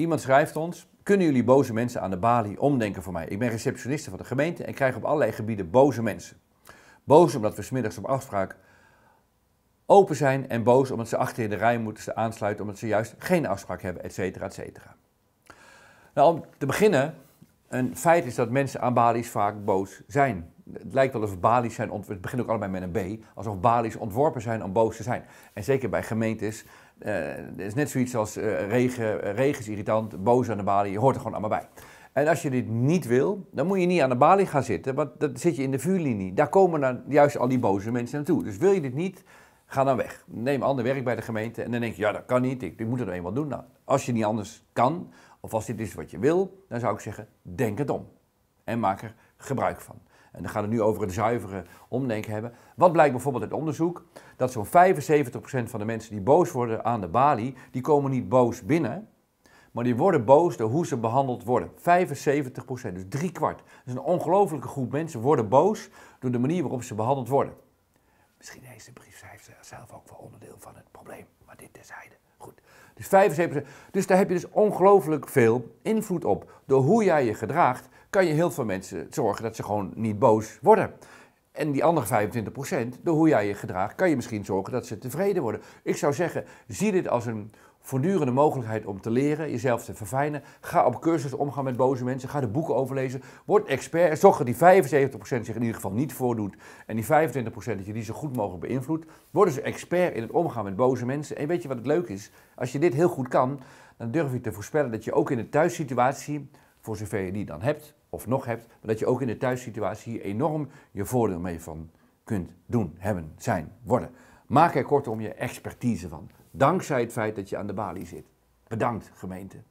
Iemand schrijft ons: Kunnen jullie boze mensen aan de balie omdenken voor mij? Ik ben receptioniste van de gemeente en krijg op allerlei gebieden boze mensen. Boos omdat we smiddags op afspraak open zijn en boos omdat ze achter in de rij moeten aansluiten omdat ze juist geen afspraak hebben, et cetera, et cetera. Nou, om te beginnen, een feit is dat mensen aan balies vaak boos zijn. Het lijkt wel of balies zijn, het begint ook allebei met een B, alsof balies ontworpen zijn om boos te zijn. En zeker bij gemeentes het eh, is net zoiets als eh, regen, eh, regen is irritant, boos aan de balie, je hoort er gewoon allemaal bij. En als je dit niet wil, dan moet je niet aan de balie gaan zitten, want dan zit je in de vuurlinie. Daar komen dan juist al die boze mensen naartoe. Dus wil je dit niet, ga dan weg. Neem ander werk bij de gemeente en dan denk je, ja dat kan niet, ik, ik moet er nou eenmaal doen. Nou, als je niet anders kan, of als dit is wat je wil, dan zou ik zeggen, denk het om. En maak er gebruik van. En dan gaan we nu over het zuivere omdenken hebben. Wat blijkt bijvoorbeeld uit onderzoek? Dat zo'n 75% van de mensen die boos worden aan de balie, die komen niet boos binnen. Maar die worden boos door hoe ze behandeld worden. 75%, dus drie kwart. Dus een ongelofelijke groep mensen worden boos door de manier waarop ze behandeld worden. Misschien is de brief zelf ook wel onderdeel van het probleem, maar dit terzijde. Goed. Dus 75%. Dus daar heb je dus ongelooflijk veel invloed op. Door hoe jij je gedraagt, kan je heel veel mensen zorgen dat ze gewoon niet boos worden. En die andere 25%, door hoe jij je gedraagt, kan je misschien zorgen dat ze tevreden worden. Ik zou zeggen, zie dit als een voortdurende mogelijkheid om te leren, jezelf te verfijnen. Ga op cursus omgaan met boze mensen, ga de boeken overlezen, word expert. Zorg dat die 75% zich in ieder geval niet voordoet en die 25% dat je die zo goed mogelijk beïnvloedt. Word dus expert in het omgaan met boze mensen. En weet je wat het leuk is? Als je dit heel goed kan, dan durf je te voorspellen dat je ook in de thuissituatie, voor zover je die dan hebt, of nog hebt, maar dat je ook in de thuissituatie enorm je voordeel mee van kunt doen, hebben, zijn, worden. Maak er kortom je expertise van, dankzij het feit dat je aan de balie zit. Bedankt, gemeente.